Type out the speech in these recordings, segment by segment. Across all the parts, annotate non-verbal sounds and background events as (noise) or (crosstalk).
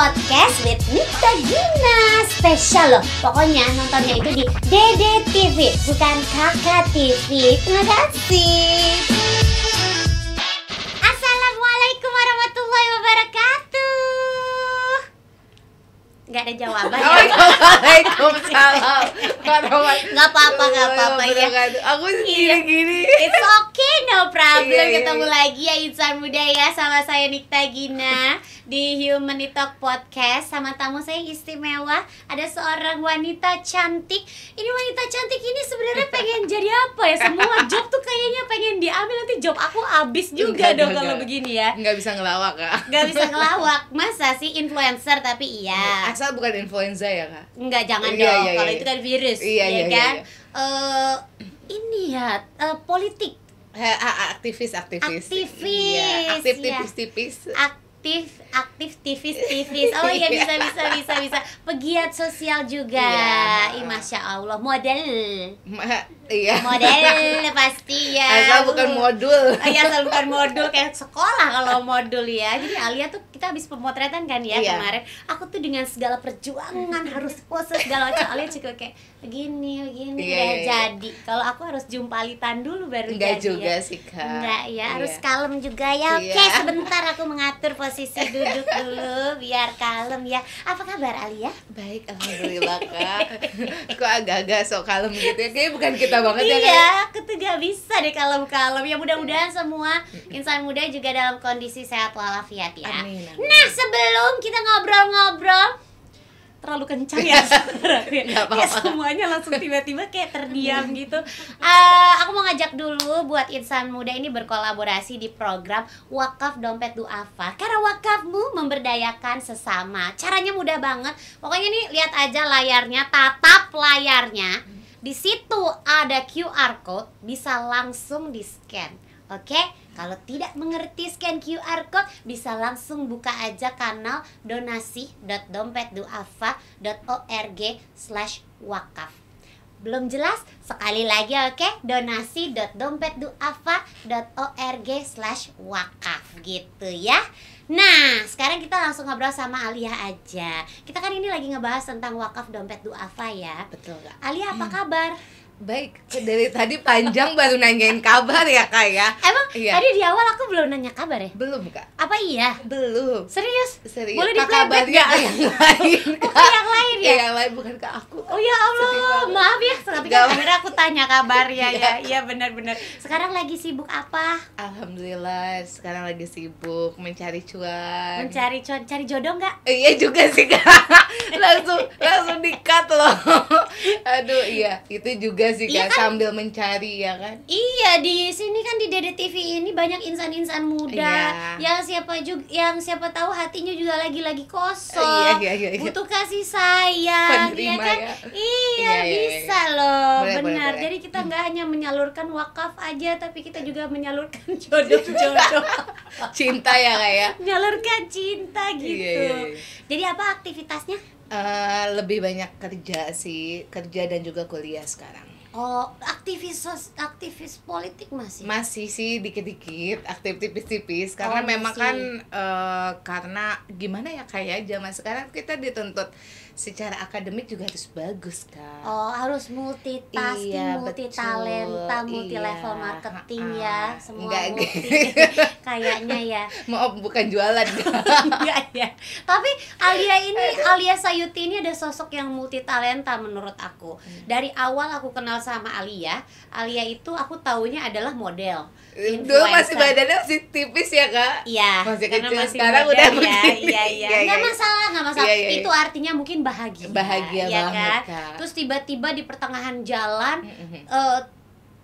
podcast with Mita Gina spesial loh. Pokoknya nontonnya itu di DD TV, bukan Kakak TV. Terima kasih. nggak ada jawaban oh, ya. Waalaikumsalam. nggak apa-apa, nggak apa-apa ya. Aku iya. gini-gini. It's okay, no problem. Iya, iya, Ketemu lagi ya insan muda ya sama saya Nikta Gina di Human Talk Podcast sama tamu saya istimewa ada seorang wanita cantik. Ini wanita cantik ini sebenarnya pengen jadi apa ya? Semua job tuh kayaknya pengen diambil nanti job aku abis juga enggak, dong enggak, kalau begini ya. Nggak bisa ngelawak, Kak. Nggak bisa ngelawak. Masa sih influencer tapi iya asal bukan influenza ya kak Enggak, jangan iya, dong iya, kalau iya, itu kan virus iya, ya iya, kan iya, eh, ini ya eh, politik aktivis aktivis aktivis aktivis aktif tipis tipis aktif aktif tipis tipis oh iya bisa bisa bisa bisa pegiat sosial juga iya. masya allah model Ma iya. model (laughs) pasti ya asal bukan uh. modul iya asal bukan modul kayak sekolah kalau modul ya jadi Alia tuh kita habis pemotretan kan ya iya. kemarin aku tuh dengan segala perjuangan (laughs) harus pose segala macam cukup juga kayak begini begini iya, ya iya. jadi kalau aku harus jumpalitan dulu baru Enggak jadi ya. juga ya. sih kak Enggak ya iya. harus kalem juga ya iya. oke okay, sebentar aku mengatur posisi duduk dulu biar kalem ya apa kabar Alia baik alhamdulillah kak (laughs) kok agak-agak sok kalem gitu ya kayaknya bukan kita banget ya, iya, ya iya aku tuh gak bisa deh kalem-kalem ya mudah-mudahan semua (laughs) insan muda juga dalam kondisi sehat walafiat ya amin Nah, sebelum kita ngobrol-ngobrol terlalu kencang ya, (laughs) ya semuanya langsung tiba-tiba kayak terdiam iya. gitu. Uh, aku mau ngajak dulu buat insan muda ini berkolaborasi di program Wakaf Dompet Duafa. Karena wakafmu memberdayakan sesama. Caranya mudah banget. Pokoknya nih lihat aja layarnya, tatap layarnya. Di situ ada QR code, bisa langsung di scan. Oke? Okay? Kalau tidak mengerti scan QR code, bisa langsung buka aja kanal donasi.dompetduafa.org slash wakaf. Belum jelas? Sekali lagi oke, okay? donasi.dompetduafa.org slash wakaf gitu ya. Nah, sekarang kita langsung ngobrol sama Alia aja. Kita kan ini lagi ngebahas tentang wakaf dompet duafa ya. Betul gak? Alia apa hmm. kabar? Baik, dari tadi panjang baru nanyain kabar ya kak ya Emang iya. tadi di awal aku belum nanya kabar ya? Belum kak Apa iya? Belum Serius? Serius Boleh di playback gak? yang lain (laughs) oh, kak. Bukan yang lain ya? Iya, lain bukan kak aku Oh ya Allah, maaf ya Tapi kan kamera aku tanya kabar (laughs) ya Iya benar-benar ya, ya, Sekarang lagi sibuk apa? Alhamdulillah, sekarang lagi sibuk mencari cuan Mencari cuan, cari jodoh nggak? Iya juga sih kak langsung langsung dikat loh aduh iya itu juga sih iya kan, sambil mencari ya kan iya di sini kan di Dede TV ini banyak insan-insan muda iya. yang siapa juga yang siapa tahu hatinya juga lagi-lagi kosong iya, iya, iya, iya. butuh kasih sayang iya kan ya. iya, iya, iya, iya bisa iya, iya. loh boleh, benar boleh, jadi kita nggak hanya menyalurkan wakaf aja tapi kita juga menyalurkan (laughs) jodoh-jodoh cinta ya kayak ya? menyalurkan cinta iya, gitu iya, iya, iya. jadi apa aktivitasnya Eh, lebih banyak kerja sih, kerja dan juga kuliah sekarang. Oh, aktivis aktivis politik masih? Masih sih dikit-dikit, aktif tipis-tipis karena oh, memang kan uh, karena gimana ya kayak zaman sekarang kita dituntut secara akademik juga harus bagus kan oh harus multitasking iya, multi talenta iya. multi level marketing ya semua Enggak, multi (laughs) kayaknya ya (laughs) maaf bukan jualan enggak (laughs) ya iya. tapi Alia ini Alia Sayuti ini ada sosok yang multi talenta menurut aku hmm. dari awal aku kenal sama Alia Alia itu aku taunya adalah model Dulu masih badannya masih tipis ya kak? Iya. Masih kecil. Masih sekarang badan, udah ya, begini. Iya iya. (laughs) Ya, nggak iya. masalah nggak masalah. Ya, ya, ya. Itu artinya mungkin bahagia. Bahagia ya, banget kan? kak. Terus tiba-tiba di pertengahan jalan. Mm uh,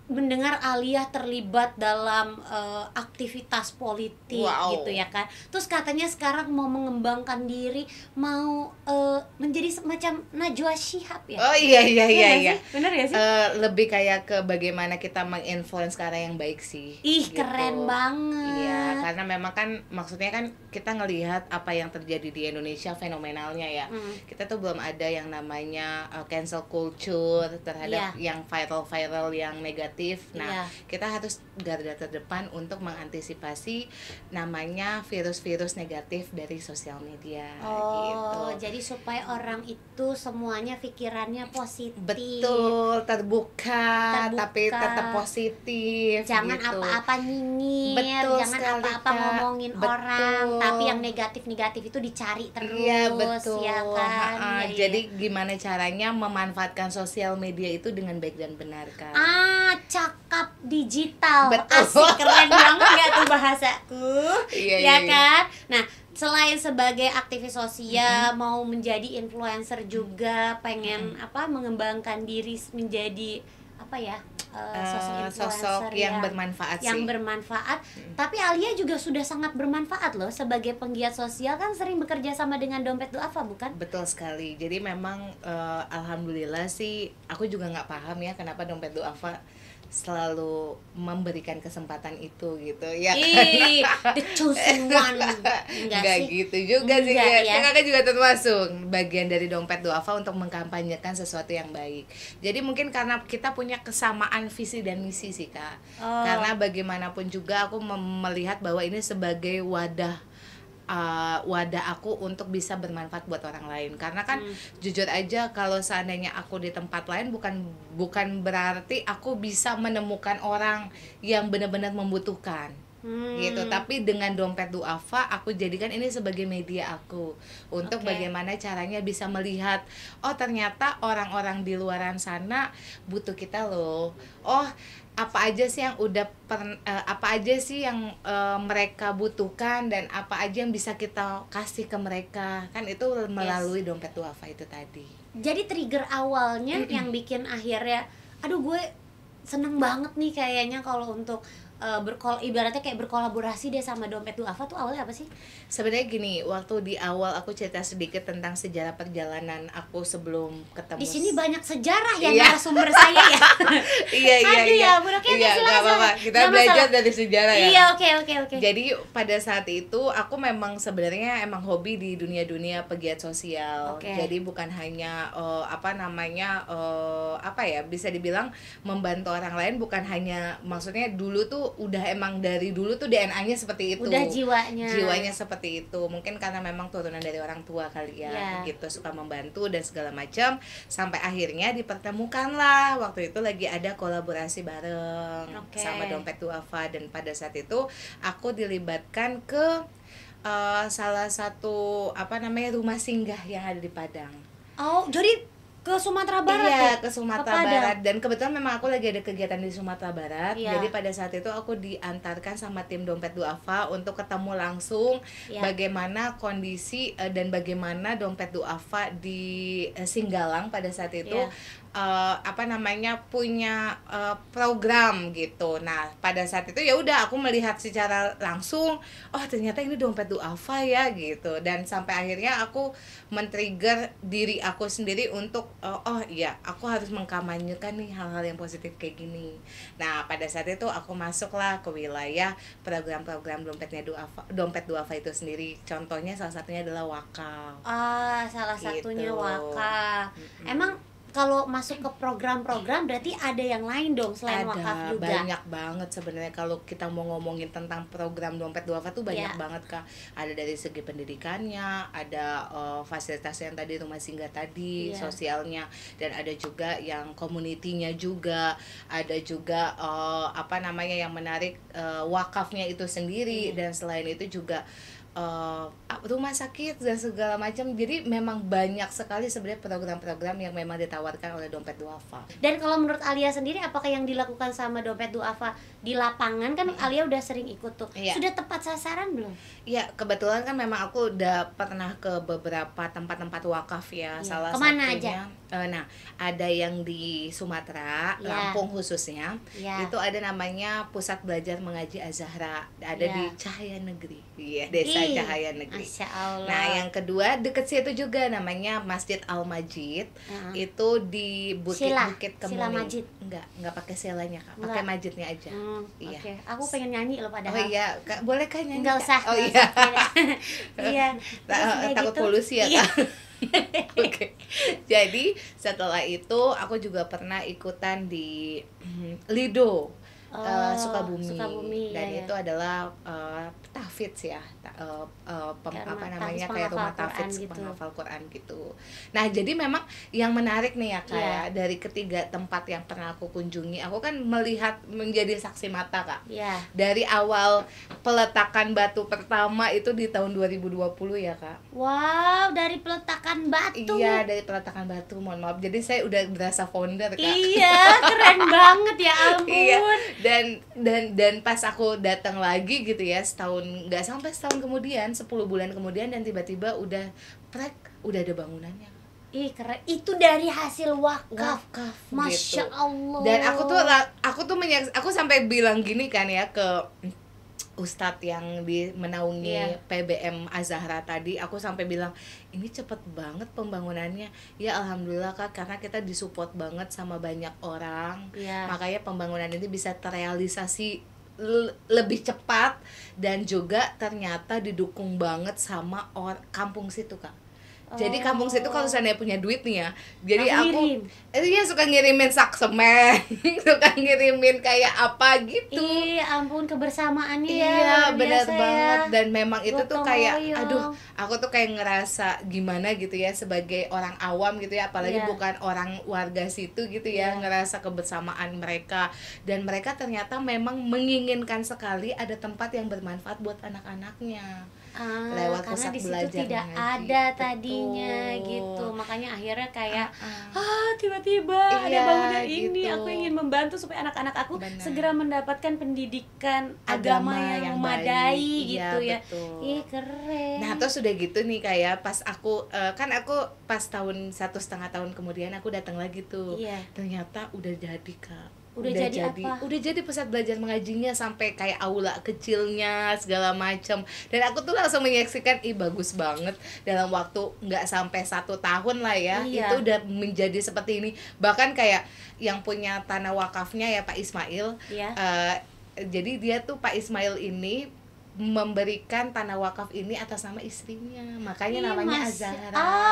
mendengar Alia terlibat dalam uh, aktivitas politik wow. gitu ya kan. Terus katanya sekarang mau mengembangkan diri, mau uh, menjadi semacam Najwa Shihab ya. Oh iya iya iya iya. Benar ya sih? Uh, lebih kayak ke bagaimana kita menginfluence ke yang baik sih. Ih, gitu. keren banget. Iya, karena memang kan maksudnya kan kita ngelihat apa yang terjadi di Indonesia fenomenalnya ya. Hmm. Kita tuh belum ada yang namanya uh, cancel culture terhadap yeah. yang viral-viral yang negatif negatif. Nah, yeah. kita harus garda terdepan untuk mengantisipasi namanya virus-virus negatif dari sosial media. Gitu. Oh, gitu. jadi supaya orang itu semuanya pikirannya positif. Betul, terbuka, terbuka. tapi tetap positif. Jangan apa gitu. apa-apa nyinyir, Betul jangan apa-apa ngomongin betul. orang, tapi yang negatif-negatif itu dicari terus. Iya betul. Ya kan? Ha -ha. Ya, iya. jadi ya. gimana caranya memanfaatkan sosial media itu dengan baik dan benar kan? Ah, cakap digital Betul. asik keren banget ya tuh bahasaku iya, ya iya, iya. kan nah selain sebagai aktivis sosial mm-hmm. mau menjadi influencer juga pengen mm-hmm. apa mengembangkan diri menjadi apa ya uh, sosok influencer sosok yang, yang bermanfaat yang sih. bermanfaat hmm. tapi Alia juga sudah sangat bermanfaat loh sebagai penggiat sosial kan sering bekerja sama dengan dompet doa duafa bukan betul sekali jadi memang uh, alhamdulillah sih aku juga nggak paham ya kenapa dompet doa selalu memberikan kesempatan itu gitu ya kan? the chosen one enggak, enggak sih? gitu juga enggak, sih ya. ya. Kan kakak juga termasuk bagian dari dompet duafa untuk mengkampanyekan sesuatu yang baik jadi mungkin karena kita punya kesamaan visi dan misi sih kak oh. karena bagaimanapun juga aku melihat bahwa ini sebagai wadah uh, wadah aku untuk bisa bermanfaat buat orang lain karena kan hmm. jujur aja kalau seandainya aku di tempat lain bukan bukan berarti aku bisa menemukan orang yang benar-benar membutuhkan hmm. gitu tapi dengan dompet duafa aku jadikan ini sebagai media aku untuk okay. bagaimana caranya bisa melihat oh ternyata orang-orang di luaran sana butuh kita loh oh apa aja sih yang udah per, uh, eh, apa aja sih yang uh, mereka butuhkan dan apa aja yang bisa kita kasih ke mereka kan itu melalui yes. dompet wafa itu tadi jadi trigger awalnya mm -hmm. yang bikin akhirnya aduh gue seneng banget nih kayaknya kalau untuk uh, berkol ibaratnya kayak berkolaborasi deh sama dompet duafa tuh awalnya apa sih? Sebenarnya gini, waktu di awal aku cerita sedikit tentang sejarah perjalanan aku sebelum ketemu. Di sini banyak sejarah ya iya. narasumber saya ya. (laughs) iya iya ya, iya. iya. ya, buruknya iya, Apa -apa. Kita gak belajar masalah. dari sejarah ya. Iya, oke okay, oke okay, oke. Okay. Jadi pada saat itu aku memang sebenarnya emang hobi di dunia-dunia pegiat sosial. Okay. Jadi bukan hanya uh, apa namanya uh, apa ya, bisa dibilang membantu orang lain bukan hanya maksudnya dulu tuh udah emang dari dulu tuh DNA-nya seperti itu. Udah jiwanya. Jiwanya seperti itu. Mungkin karena memang turunan dari orang tua kali ya, yeah. gitu suka membantu dan segala macam sampai akhirnya dipertemukanlah. Waktu itu lagi ada kolaborasi bareng okay. sama Dompet Duafa dan pada saat itu aku dilibatkan ke uh, salah satu apa namanya rumah singgah yang ada di Padang. Oh, jadi ke Sumatera Barat iya ya? ke Sumatera Kepada. Barat dan kebetulan memang aku lagi ada kegiatan di Sumatera Barat iya. jadi pada saat itu aku diantarkan sama tim dompet duafa untuk ketemu langsung iya. bagaimana kondisi eh, dan bagaimana dompet duafa di eh, Singgalang pada saat itu iya uh, apa namanya punya uh, program gitu. Nah pada saat itu ya udah aku melihat secara langsung, oh ternyata ini dompet duafa ya gitu. Dan sampai akhirnya aku men-trigger diri aku sendiri untuk uh, oh iya aku harus mengkampanyekan nih hal-hal yang positif kayak gini. Nah pada saat itu aku masuklah ke wilayah program-program dompetnya duafa dompet duafa itu sendiri. Contohnya salah satunya adalah wakaf. Ah oh, salah gitu. satunya wakaf. Emang kalau masuk ke program-program berarti ada yang lain dong selain ada, wakaf juga. Banyak banget sebenarnya kalau kita mau ngomongin tentang program dompet duafa tuh iya. banyak yeah. banget Kak. Ada dari segi pendidikannya, ada uh, fasilitas yang tadi rumah singgah tadi, yeah. sosialnya dan ada juga yang komunitinya juga, ada juga uh, apa namanya yang menarik uh, wakafnya itu sendiri yeah. dan selain itu juga uh, rumah sakit dan segala macam jadi memang banyak sekali sebenarnya program-program yang memang ditawarkan oleh dompet duafa dan kalau menurut Alia sendiri apakah yang dilakukan sama dompet duafa di lapangan kan Alia udah sering ikut tuh yeah. sudah tepat sasaran belum ya kebetulan kan memang aku udah pernah ke beberapa tempat-tempat wakaf ya. ya. Salah Kemana satunya. Aja? Eh, nah, ada yang di Sumatera, ya. Lampung khususnya. Ya. Itu ada namanya Pusat Belajar Mengaji Azahra Ada ya. di Cahaya Negeri. Iya, Desa Ih, Cahaya Negeri. Asya Allah. Nah, yang kedua deket situ juga namanya Masjid Al Majid. Uh Itu di Bukit-Bukit Kemuning. Sila Majid. Enggak, enggak pakai selanya, Kak. Pakai majidnya aja. Hmm, iya. okay. aku pengen nyanyi loh padahal. Oh iya, boleh kan nyanyi? Enggak usah. Oh iya iya (laughs) takut gitu. polusi ya iya. (laughs) Oke. okay. Jadi setelah itu aku juga pernah ikutan di hmm, Lido. Eh, oh, uh, Sukabumi. Sukabumi dan iya, itu iya. adalah uh, eh, tahfidz ya uh, uh, pem, apa namanya kayak rumah tahfidz gitu. penghafal Quran gitu nah jadi memang yang menarik nih ya kayak ya. Iya. dari ketiga tempat yang pernah aku kunjungi aku kan melihat menjadi saksi mata kak Yeah. dari awal peletakan batu pertama itu di tahun 2020 ya kak wow dari peletakan batu iya dari peletakan batu mohon maaf jadi saya udah berasa founder kak iya keren banget ya (laughs) iya, ampun iya dan dan dan pas aku datang lagi gitu ya setahun nggak sampai setahun kemudian sepuluh bulan kemudian dan tiba-tiba udah prek udah ada bangunannya Ih keren itu dari hasil wakaf, wakaf masya gitu. allah dan aku tuh aku tuh menyaks aku sampai bilang gini kan ya ke ustadz yang di menaungi yeah. PBM Azahra tadi aku sampai bilang ini cepet banget pembangunannya ya alhamdulillah kak karena kita disupport banget sama banyak orang yeah. makanya pembangunan ini bisa terrealisasi lebih cepat dan juga ternyata didukung banget sama or kampung situ kak jadi oh. kampung situ kalau saya punya duit nih ya, jadi aku, itu eh, ya suka ngirimin sak saksemen, (laughs) suka ngirimin kayak apa gitu. Iya, ampun kebersamaannya ya, iya, ya. benar banget dan memang itu Gotong tuh kayak royong. aduh, aku tuh kayak ngerasa gimana gitu ya sebagai orang awam gitu ya, apalagi yeah. bukan orang warga situ gitu ya, yeah. ngerasa kebersamaan mereka dan mereka ternyata memang menginginkan sekali ada tempat yang bermanfaat buat anak-anaknya uh, lewat karena pusat di situ tidak gitu. ada tadinya tadinya gitu makanya akhirnya kayak uh, ah tiba-tiba iya, ada bangunan gitu. ini aku ingin membantu supaya anak-anak aku Bener. segera mendapatkan pendidikan agama, agama yang, yang memadai baik. Iya, gitu ya betul. ih keren nah terus sudah gitu nih kayak ya, pas aku uh, kan aku pas tahun satu setengah tahun kemudian aku datang lagi tuh iya. ternyata udah jadi kak udah, udah jadi, jadi apa udah jadi pusat belajar mengajinya sampai kayak aula kecilnya segala macam dan aku tuh langsung menyaksikan ih bagus banget dalam waktu nggak sampai satu tahun lah ya iya. itu udah menjadi seperti ini bahkan kayak yang punya tanah wakafnya ya Pak Ismail iya. uh, jadi dia tuh Pak Ismail ini memberikan tanah wakaf ini atas nama istrinya makanya Ih, iya, namanya masih,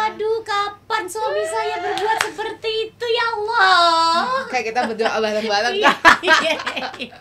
aduh kapan suami saya berbuat seperti itu ya Allah hmm, kayak kita berdoa bareng-bareng iya iya, iya,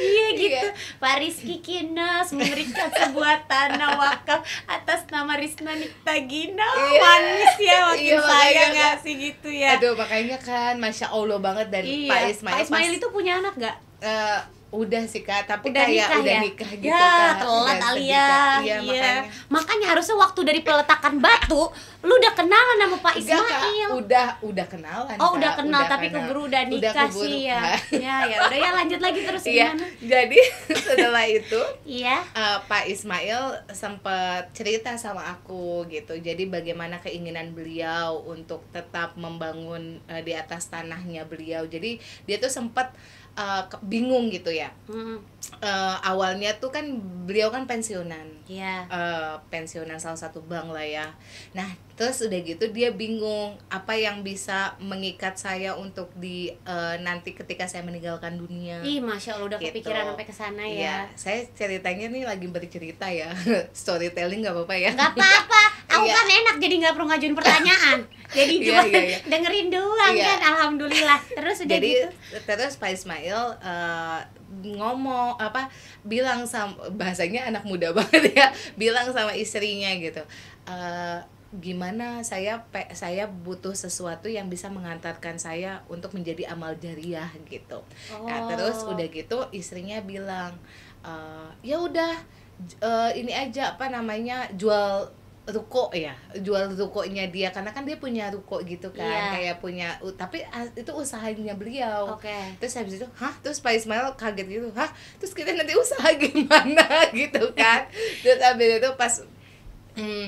iya gitu Pak Rizky Kinas memberikan sebuah tanah wakaf atas nama Rizna Nikta Gina yeah. manis ya waktu iya, saya kan. ngasih sih gitu ya aduh makanya kan Masya Allah banget dari iya, Pak Ismail Pak Ismail itu punya anak gak? Uh, eh, Udah sih kak, tapi udah kayak nikah, udah ya? nikah gitu ya, kak telat Alia iya, iya. Makanya. makanya harusnya waktu dari peletakan batu Lu udah kenalan sama Pak Ismail Enggak, kak. Udah, udah kenal Oh udah kenal, tapi kenal. keburu udah nikah udah keburu, sih ya Ya, ya udah ya lanjut lagi terus iya. gimana Jadi (laughs) setelah itu ya uh, Pak Ismail sempat cerita sama aku gitu Jadi bagaimana keinginan beliau untuk tetap membangun uh, di atas tanahnya beliau Jadi dia tuh sempat uh, bingung gitu ya hmm. uh, awalnya tuh kan beliau kan pensiunan yeah. Iya. uh, pensiunan salah satu bank lah ya nah terus udah gitu dia bingung apa yang bisa mengikat saya untuk di uh, nanti ketika saya meninggalkan dunia ih masya allah udah gitu. kepikiran sampai ke sana ya. yeah. saya ceritanya nih lagi bercerita ya (laughs) storytelling nggak apa-apa ya nggak apa-apa (laughs) aku iya. kan enak jadi nggak perlu ngajuin pertanyaan (laughs) jadi iya, cuma yeah, yeah, yeah. dengerin doang yeah. kan alhamdulillah terus udah jadi gitu. terus Pak Ismail uh, ngomong apa bilang sama bahasanya anak muda (laughs) banget ya bilang sama istrinya gitu uh, gimana saya pe, saya butuh sesuatu yang bisa mengantarkan saya untuk menjadi amal jariah gitu nah, oh. nah terus udah gitu istrinya bilang uh, ya udah uh, ini aja apa namanya jual ruko ya jual rukonya dia karena kan dia punya ruko gitu kan yeah. kayak punya tapi ah, itu usahanya beliau okay. terus habis itu hah terus Pak Ismail kaget gitu hah terus kita nanti usaha (laughs) gimana (laughs) gitu kan terus habis itu pas hmm,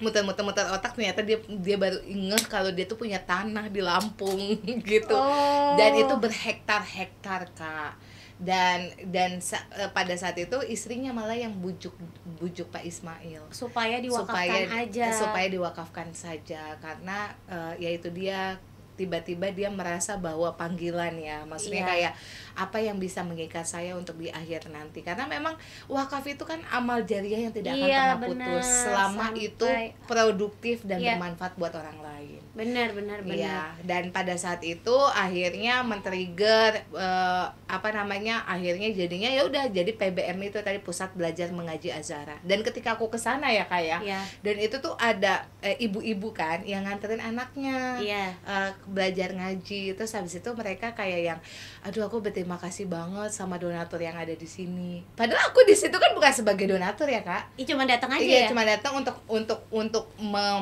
muter-muter-muter otak ternyata dia dia baru inget kalau dia tuh punya tanah di Lampung (laughs) gitu oh. dan itu berhektar-hektar kak dan dan sa eh, pada saat itu istrinya malah yang bujuk bujuk Pak Ismail supaya diwakafkan supaya, aja eh, supaya diwakafkan saja karena uh, eh, yaitu dia tiba-tiba dia merasa bahwa panggilan ya maksudnya yeah. kayak apa yang bisa mengikat saya untuk di akhir nanti karena memang wakaf itu kan amal jariah yang tidak akan iya, pernah bener. putus selama Sampai. itu produktif dan iya. bermanfaat buat orang lain benar benar iya, benar ya, dan pada saat itu akhirnya men-trigger uh, apa namanya akhirnya jadinya ya udah jadi PBM itu tadi pusat belajar mengaji Azara dan ketika aku kesana ya kak ya iya. dan itu tuh ada eh, ibu-ibu eh, kan yang nganterin anaknya iya. uh, belajar ngaji terus habis itu mereka kayak yang aduh aku betul terima kasih banget sama donatur yang ada di sini. Padahal aku di situ kan bukan sebagai donatur ya kak. Iya cuma datang aja. Iya ya. cuma datang untuk untuk untuk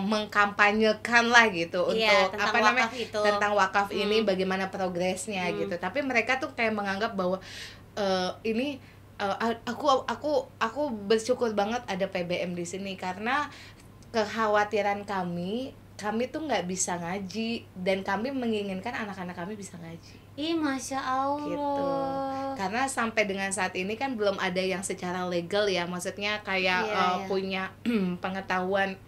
mengkampanyekan lah gitu iya, untuk apa namanya itu. tentang wakaf hmm. ini bagaimana progresnya hmm. gitu. Tapi mereka tuh kayak menganggap bahwa uh, ini uh, aku aku aku bersyukur banget ada PBM di sini karena kekhawatiran kami kami tuh nggak bisa ngaji dan kami menginginkan anak-anak kami bisa ngaji Ih, masya gitu. Allah. Gitu. Karena sampai dengan saat ini kan belum ada yang secara legal ya, maksudnya kayak yeah, uh, yeah. punya (clears throat) pengetahuan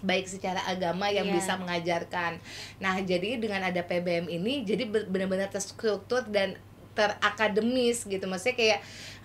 baik secara agama yang yeah. bisa mengajarkan. Nah, jadi dengan ada PBM ini jadi benar-benar terstruktur dan terakademis gitu. Maksudnya kayak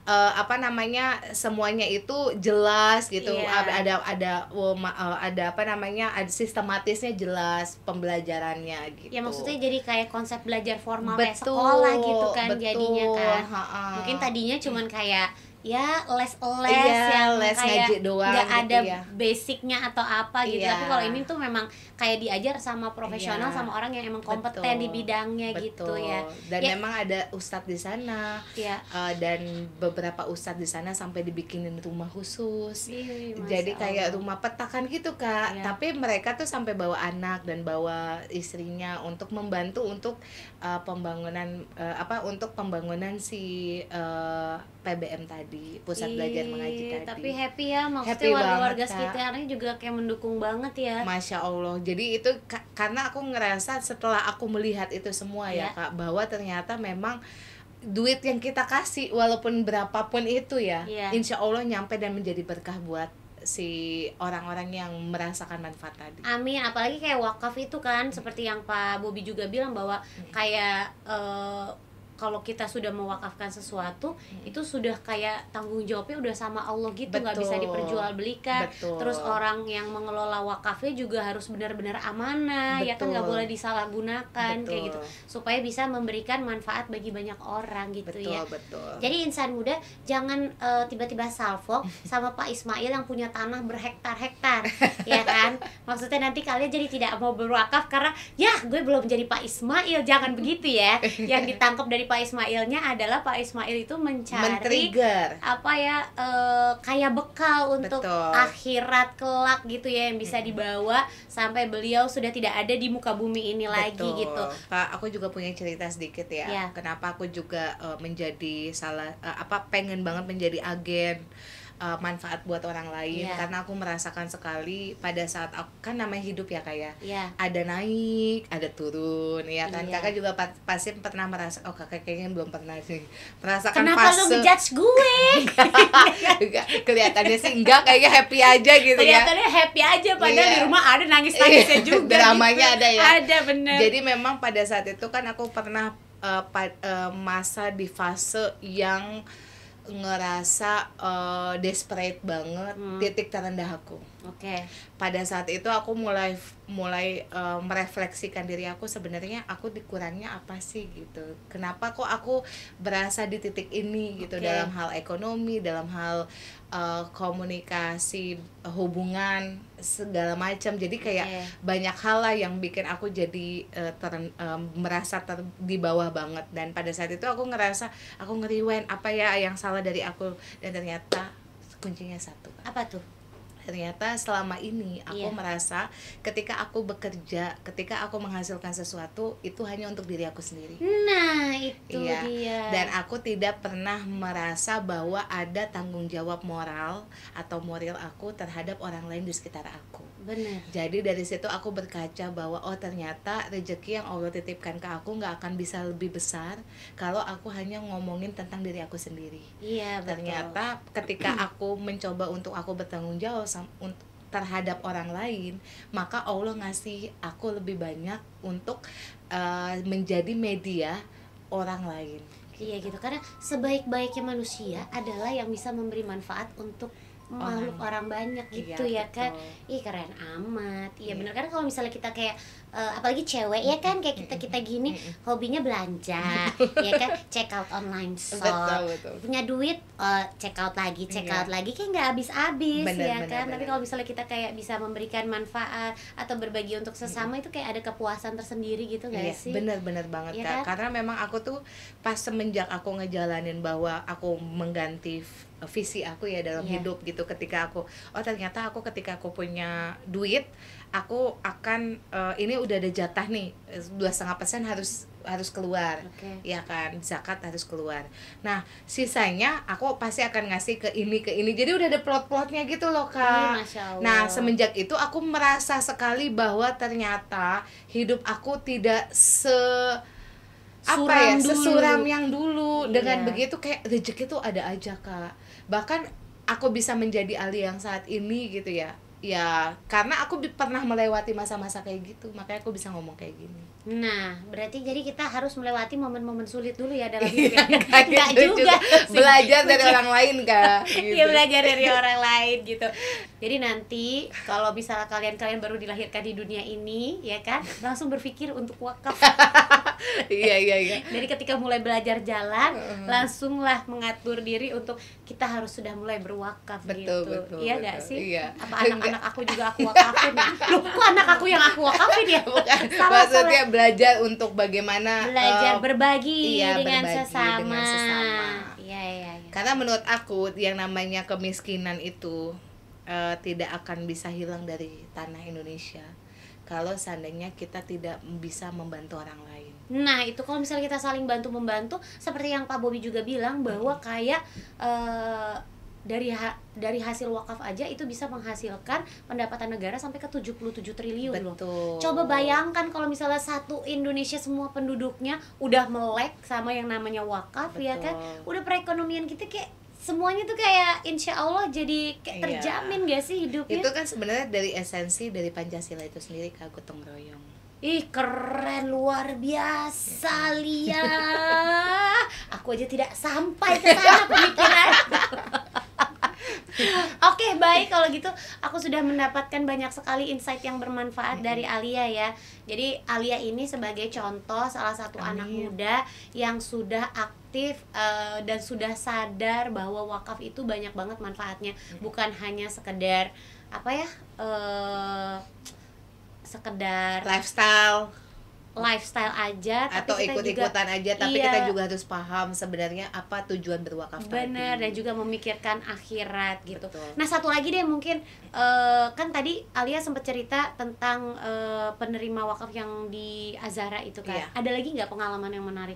uh, apa namanya semuanya itu jelas gitu yeah. ada ada uh, ada apa namanya ada sistematisnya jelas pembelajarannya gitu ya maksudnya jadi kayak konsep belajar formal betul, kayak sekolah gitu kan betul, jadinya kan ha -ha. mungkin tadinya cuman kayak ya les-les iya, yang les kayak ngaji doang gak gitu ada ya. basicnya atau apa gitu iya. tapi kalau ini tuh memang kayak diajar sama profesional iya. sama orang yang emang kompeten Betul. di bidangnya gitu Betul. gitu ya dan ya. memang ada ustadz di sana iya. uh, dan beberapa ustadz di sana sampai dibikinin rumah khusus Ih, jadi kayak rumah petakan gitu kak iya. tapi mereka tuh sampai bawa anak dan bawa istrinya untuk membantu untuk uh, pembangunan uh, apa untuk pembangunan si uh, PBM tadi pusat Ii, belajar mengaji tadi tapi happy ya maksudnya warga-warga sekitarnya juga kayak mendukung banget ya masya allah jadi itu karena aku ngerasa setelah aku melihat itu semua ya, ya kak bahwa ternyata memang duit yang kita kasih walaupun berapapun itu ya, ya. insya allah nyampe dan menjadi berkah buat si orang-orang yang merasakan manfaat tadi. Amin, apalagi kayak wakaf itu kan seperti yang Pak Bobi juga bilang bahwa kayak uh, kalau kita sudah mewakafkan sesuatu hmm. itu sudah kayak tanggung jawabnya udah sama Allah gitu nggak bisa diperjualbelikan terus orang yang mengelola wakafnya juga harus benar-benar amanah Betul. ya kan nggak boleh disalahgunakan Betul. kayak gitu supaya bisa memberikan manfaat bagi banyak orang gitu betul, ya. Betul. Jadi insan muda jangan tiba eh, tiba-tiba salvo (laughs) sama Pak Ismail yang punya tanah berhektar-hektar ya kan. Maksudnya nanti kalian jadi tidak mau berwakaf karena ya gue belum jadi Pak Ismail jangan begitu ya. (laughs) Yang ditangkap dari Pak Ismailnya adalah Pak Ismail itu mencari Men-trigger. apa ya uh, eh, kayak bekal untuk Betul. akhirat kelak gitu ya yang bisa dibawa sampai beliau sudah tidak ada di muka bumi ini Betul. lagi gitu. Pak aku juga punya cerita sedikit ya. ya. Kenapa aku juga uh, menjadi salah uh, apa pengen banget menjadi agen uh, manfaat buat orang lain yeah. karena aku merasakan sekali pada saat aku kan namanya hidup ya kayak yeah. Iya. ada naik ada turun ya kan yeah. kakak juga pasti pernah merasa oh kakak kayaknya belum pernah sih merasakan kenapa fase... lu ngejudge gue (laughs) kelihatannya sih enggak kayaknya happy aja gitu kelihatannya ya kelihatannya happy aja padahal yeah. di iya. rumah ada nangis nangisnya iya, juga gitu. dramanya gitu. ada ya ada bener jadi memang pada saat itu kan aku pernah uh, uh, masa di fase yang ngerasa uh, desperate banget hmm. titik terendah aku. Oke. Okay. Pada saat itu aku mulai mulai uh, merefleksikan diri aku sebenarnya aku dikurangnya apa sih gitu. Kenapa kok aku berasa di titik ini gitu okay. dalam hal ekonomi, dalam hal uh, komunikasi, hubungan segala macam jadi kayak yeah. banyak hal lah yang bikin aku jadi uh, eh, ter, um, merasa ter di bawah banget dan pada saat itu aku ngerasa aku ngeriwen apa ya yang salah dari aku dan ternyata kuncinya satu apa tuh ternyata selama ini aku yeah. merasa ketika aku bekerja ketika aku menghasilkan sesuatu itu hanya untuk diri aku sendiri nah itu iya. dia dan aku tidak pernah merasa bahwa ada tanggung jawab moral atau moral aku terhadap orang lain di sekitar aku benar. Jadi dari situ aku berkaca bahwa oh ternyata rezeki yang Allah titipkan ke aku nggak akan bisa lebih besar kalau aku hanya ngomongin tentang diri aku sendiri. Iya betul. Ternyata ketika (clears throat) aku mencoba untuk aku bertanggung jawab terhadap orang lain maka Allah ngasih aku lebih banyak untuk uh, menjadi media orang lain. Iya gitu karena sebaik-baiknya manusia adalah yang bisa memberi manfaat untuk makhluk orang, orang banyak gitu iya, ya betul. kan ih keren amat iya yeah. bener kan kalau misalnya kita kayak uh, apalagi cewek ya kan kayak kita kita gini hobinya belanja (laughs) ya kan check out online shop betul, betul. punya duit uh, check out lagi check yeah. out lagi kayak nggak habis habis ya bener, kan bener. tapi kalau misalnya kita kayak bisa memberikan manfaat atau berbagi untuk sesama yeah. itu kayak ada kepuasan tersendiri gitu nggak yeah, sih bener bener banget ya, kan? karena memang aku tuh pas semenjak aku ngejalanin bahwa aku mengganti Eh, visi aku ya dalam yeah. hidup gitu ketika aku oh ternyata aku ketika aku punya duit aku akan uh, ini udah ada jatah nih dua setengah persen harus harus keluar okay. ya kan zakat harus keluar nah sisanya aku pasti akan ngasih ke ini ke ini jadi udah ada plot plotnya gitu loh kak iya, nah semenjak itu aku merasa sekali bahwa ternyata hidup aku tidak se apa ya, suram ya dulu. sesuram yang dulu dengan yeah. begitu kayak rezeki tuh ada aja kak bahkan aku bisa menjadi Ali yang saat ini gitu ya ya karena aku pernah melewati masa-masa kayak gitu makanya aku bisa ngomong kayak gini Nah, berarti jadi kita harus melewati momen-momen sulit dulu ya dalam iya, hidup. Enggak (laughs) gitu juga. Belajar dari orang lain kak. (laughs) Iya gitu. belajar dari (laughs) orang lain gitu. Jadi nanti kalau misalnya kalian-kalian baru dilahirkan di dunia ini, ya kan, langsung berpikir untuk wakaf. iya iya iya. Jadi ketika mulai belajar jalan, langsunglah mengatur diri untuk kita harus sudah mulai berwakaf betul, gitu. Betul, iya betul. gak sih? Iya. Apa anak-anak aku juga aku wakafin? Loh, kok anak aku yang aku wakafin ya? Bukan. Salah, Maksudnya salah belajar untuk bagaimana belajar uh, berbagi iya, dengan berbagi sesama. Dengan sesama. Iya, iya, iya. Karena menurut aku yang namanya kemiskinan itu uh, tidak akan bisa hilang dari tanah Indonesia kalau seandainya kita tidak bisa membantu orang lain. Nah, itu kalau misalnya kita saling bantu membantu seperti yang Pak Bobi juga bilang bahwa kayak uh, dari ha dari hasil wakaf aja itu bisa menghasilkan pendapatan negara sampai ke 77 triliun Betul. loh. Coba bayangkan kalau misalnya satu Indonesia semua penduduknya udah melek sama yang namanya wakaf Betul. ya kan. Udah perekonomian kita kayak semuanya tuh kayak insya Allah jadi kayak iya. terjamin iya. gak sih hidupnya itu kan sebenarnya dari esensi dari Pancasila itu sendiri kak gotong royong ih keren luar biasa iya. Lia aku aja tidak sampai ke sana pemikiran (laughs) (laughs) Oke okay, baik kalau gitu aku sudah mendapatkan banyak sekali insight yang bermanfaat dari Alia ya. Jadi Alia ini sebagai contoh salah satu Amin. anak muda yang sudah aktif uh, dan sudah sadar bahwa wakaf itu banyak banget manfaatnya. Bukan hanya sekedar apa ya uh, sekedar lifestyle lifestyle aja atau ikut-ikutan aja tapi iya, kita juga harus paham sebenarnya apa tujuan berwakaf bener Benar dan juga memikirkan akhirat gitu Betul. nah satu lagi deh mungkin uh, kan tadi Alia sempat cerita tentang uh, penerima wakaf yang di Azara itu kan iya. ada lagi nggak pengalaman yang menarik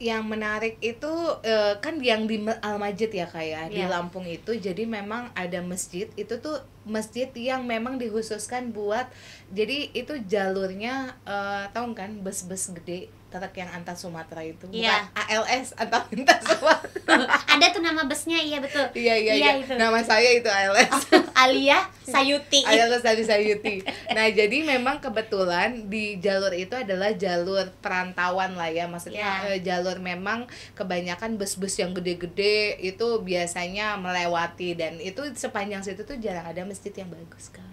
yang menarik itu uh, kan yang di al Al-Majid ya kayak yeah. di iya. Lampung itu jadi memang ada masjid itu tuh masjid yang memang dikhususkan buat jadi itu jalurnya uh, tahu kan bus-bus gede truk yang antar Sumatera itu bukan yeah. ALS antar lintas Sumatera (laughs) ada tuh nama busnya iya betul iya iya, iya, iya. nama saya itu ALS oh, Alia Sayuti ALS (laughs) Ali Sayuti nah jadi memang kebetulan di jalur itu adalah jalur perantauan lah ya maksudnya yeah. Iya. jalur memang kebanyakan bus-bus yang gede-gede itu biasanya melewati dan itu sepanjang situ tuh jarang ada masjid yang bagus kan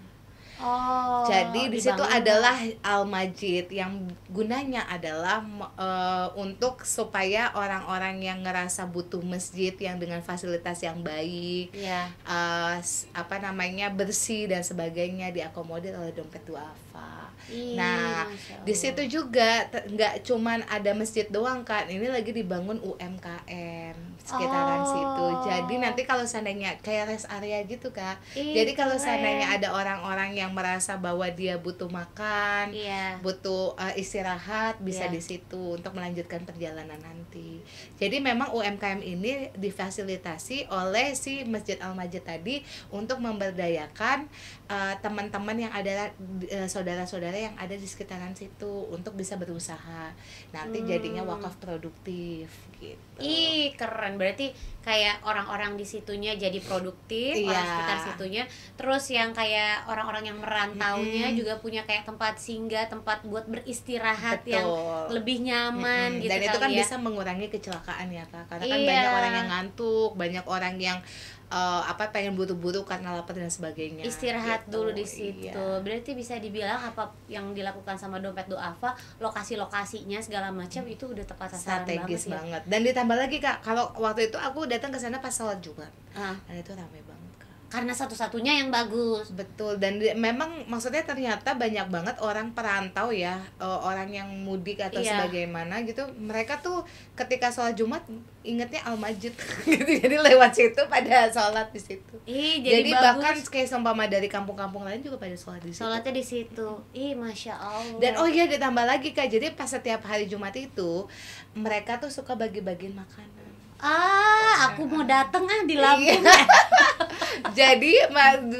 Oh, Jadi di situ adalah al-majid yang gunanya adalah e, untuk supaya orang-orang yang ngerasa butuh masjid yang dengan fasilitas yang baik, yeah. Iya. e, apa namanya bersih dan sebagainya diakomodir oleh dompet duafa. nah, di situ juga nggak cuman ada masjid doang kan, ini lagi dibangun UMKM sekitaran oh. situ. Jadi nanti kalau seandainya kayak rest area gitu kak. Ih, Jadi kalau seandainya ada orang-orang yang merasa bahwa dia butuh makan, yeah. butuh uh, istirahat, bisa yeah. di situ untuk melanjutkan perjalanan nanti. Jadi memang UMKM ini difasilitasi oleh si Masjid Al Majid tadi untuk memberdayakan uh, teman-teman yang ada uh, saudara-saudara yang ada di sekitaran situ untuk bisa berusaha. Nanti hmm. jadinya wakaf produktif gitu. Ih keren berarti kayak orang-orang di situnya jadi produktif yeah. orang sekitar situnya terus yang kayak orang-orang yang merantaunya mm -hmm. juga punya kayak tempat singgah tempat buat beristirahat Betul. yang lebih nyaman mm -hmm. gitu dan itu kan ya. bisa mengurangi kecelakaan ya kak karena kan iya. banyak orang yang ngantuk banyak orang yang uh, apa pengen butuh-butuh karena lapar dan sebagainya istirahat gitu. dulu di iya. situ iya. berarti bisa dibilang apa yang dilakukan sama dompet doafa lokasi lokasinya segala macam hmm. itu udah tepat sasaran strategis ya? banget, ya. dan ditambah lagi kak kalau waktu itu aku datang ke sana pas sholat juga ah. dan nah, itu ramai banget karena satu-satunya yang bagus betul dan memang maksudnya ternyata banyak banget orang perantau ya eh, orang yang mudik atau iya. sebagaimana gitu mereka tuh ketika sholat jumat ingetnya al majid (laughs) gitu jadi lewat situ pada sholat di situ Ih, jadi, jadi bagus. bahkan kayak seumpama dari kampung-kampung lain juga pada sholat di situ sholatnya di situ ih masya allah dan oh iya ditambah lagi kak jadi pas setiap hari jumat itu mereka tuh suka bagi-bagiin makanan ah aku mau dateng ah di iya. Lampung iya. (laughs) jadi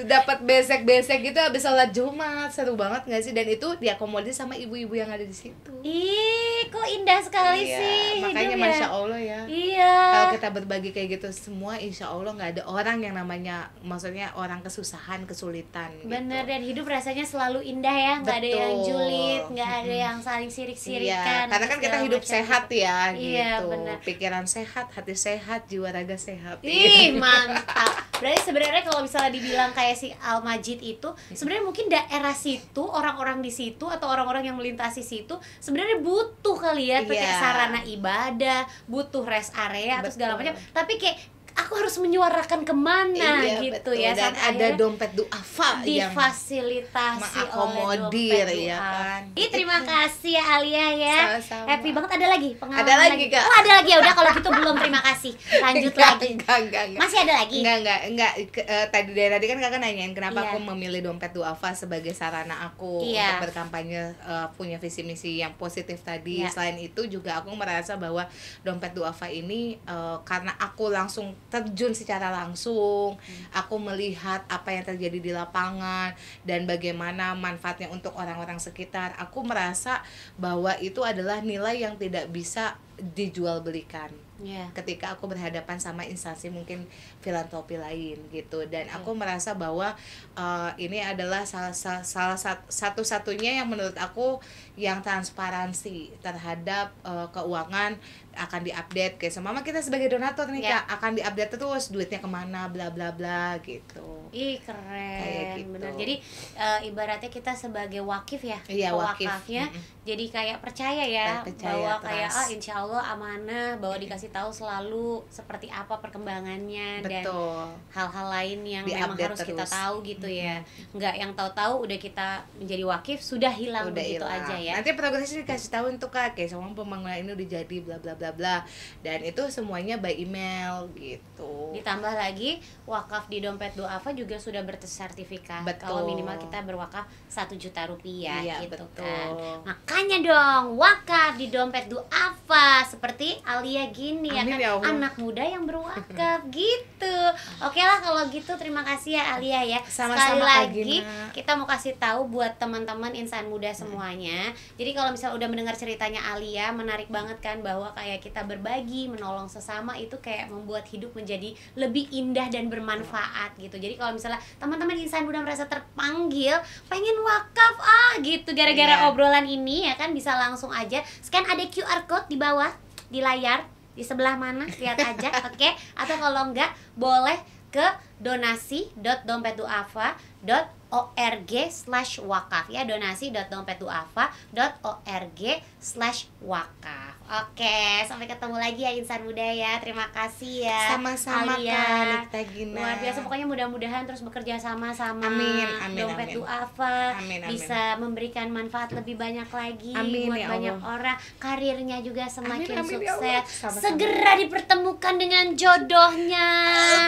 dapat besek-besek gitu habis sholat Jumat seru banget nggak sih dan itu diakomodir sama ibu-ibu yang ada di situ ih kok indah sekali iya, sih makanya hidup masya Allah ya iya kalau kita berbagi kayak gitu semua insya Allah nggak ada orang yang namanya maksudnya orang kesusahan kesulitan gitu. bener gitu. dan hidup rasanya selalu indah ya nggak ada yang julid nggak ada yang saling sirik-sirikan iya, karena kan kita hidup sehat ya iya, gitu bener. pikiran sehat hati hati sehat jiwa raga sehat ih iya. mantap berarti sebenarnya kalau misalnya dibilang kayak si Al Majid itu iya. sebenarnya mungkin daerah situ orang-orang di situ atau orang-orang yang melintasi situ sebenarnya butuh kali ya yeah. sarana ibadah butuh rest area Betul. atau segala macam tapi kayak aku harus menyuarakan kemana iya, gitu betul. ya dan ada dompet duafa difasilitasi fasilitas dompet ya kan Ih, terima (laughs) kasih ya Alia ya Sama-sama. happy banget ada lagi pengalaman ada lagi, lagi. Kak. oh ada lagi ya udah kalau gitu belum terima kasih lanjut enggak, lagi enggak, enggak, enggak. masih ada lagi enggak enggak enggak eh, tadi dari tadi kan kakak nanyain kenapa yeah. aku memilih dompet duafa sebagai sarana aku yeah. untuk berkampanye uh, punya visi misi yang positif tadi yeah. selain itu juga aku merasa bahwa dompet duafa ini uh, karena aku langsung terjun secara langsung, hmm. aku melihat apa yang terjadi di lapangan dan bagaimana manfaatnya untuk orang-orang sekitar. Aku merasa bahwa itu adalah nilai yang tidak bisa dijual belikan yeah. ketika aku berhadapan sama instansi mungkin filantropi lain gitu dan yeah. aku merasa bahwa uh, ini adalah salah, salah, salah satu-satunya yang menurut aku yang transparansi terhadap uh, keuangan akan diupdate kayak gitu. sama kita sebagai donatur nih yeah. kak akan diupdate terus duitnya kemana bla bla bla gitu ih keren kayak gitu. bener jadi uh, ibaratnya kita sebagai wakif ya iya, wakif. mm -hmm. jadi kayak percaya ya percaya, bahwa trust. kayak oh insyaallah amanah bahwa dikasih tahu selalu seperti apa perkembangannya Betul. dan hal-hal lain yang Di memang harus terus. kita tahu gitu ya nggak yang tahu-tahu udah kita menjadi wakif sudah hilang udah begitu ilang. aja ya nanti petugasnya dikasih tahu untuk kak kayak semua pembangunan ini udah jadi bla bla bla bla dan itu semuanya by email gitu ditambah lagi wakaf di dompet doa apa juga sudah bersertifikat betul. kalau minimal kita berwakaf satu juta rupiah iya, gitu betul. kan makanya dong wakaf di dompet doa apa seperti Alia gini ini Amin, ya kan anak muda yang berwakaf (laughs) gitu. Oke lah kalau gitu terima kasih ya Alia ya. Sama -sama Sekali lagi Agina. kita mau kasih tahu buat teman-teman insan muda semuanya. Jadi kalau misal udah mendengar ceritanya Alia menarik banget kan bahwa kayak kita berbagi, menolong sesama itu kayak membuat hidup menjadi lebih indah dan bermanfaat gitu. Jadi kalau misalnya teman-teman insan muda merasa terpanggil pengen wakaf ah gitu gara-gara yeah. obrolan ini ya kan bisa langsung aja scan ada QR code di bawah di layar di sebelah mana lihat aja (laughs) oke okay? atau kalau enggak boleh ke donasi.dompetduafa.org slash wakaf ya donasi.dompetduafa.org slash wakaf. Oke, sampai ketemu lagi ya insan muda ya. Terima kasih ya. Sama-sama ya. Gina. Luar biasa pokoknya mudah-mudahan terus bekerja sama-sama. Amin. amin Dompet amin. apa? amin, amin. bisa memberikan manfaat lebih banyak lagi amin, ya buat ya banyak Allah. orang. Karirnya juga semakin amin, amin, ya sukses. Ya sama -sama. Segera dipertemukan dengan jodohnya.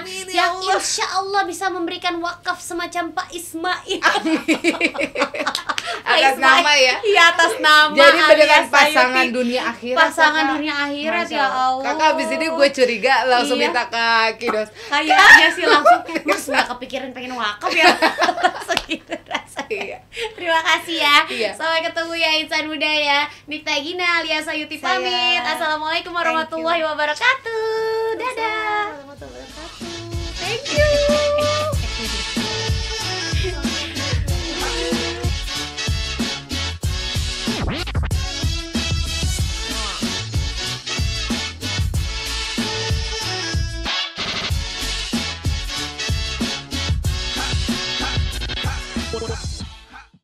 Amin, ya yang Allah. insya Allah bisa memberikan wakaf semacam Pak Ismail. Amin. atas nama ya. Iya, atas nama. Jadi dengan pasangan pasangan dunia akhirat pasangan kakak. dunia akhirat ya Masya ya Allah kakak abis ini gue curiga langsung iya. minta ke Kidos (laughs) kayaknya sih langsung terus (laughs) nggak kepikiran pengen wakaf ya (laughs) iya. terima kasih ya iya. sampai ketemu ya insan muda ya Nikta Gina alias Sayuti Saya. pamit assalamualaikum warahmatullahi wabarakatuh dadah warahmatullahi wabarakatuh thank you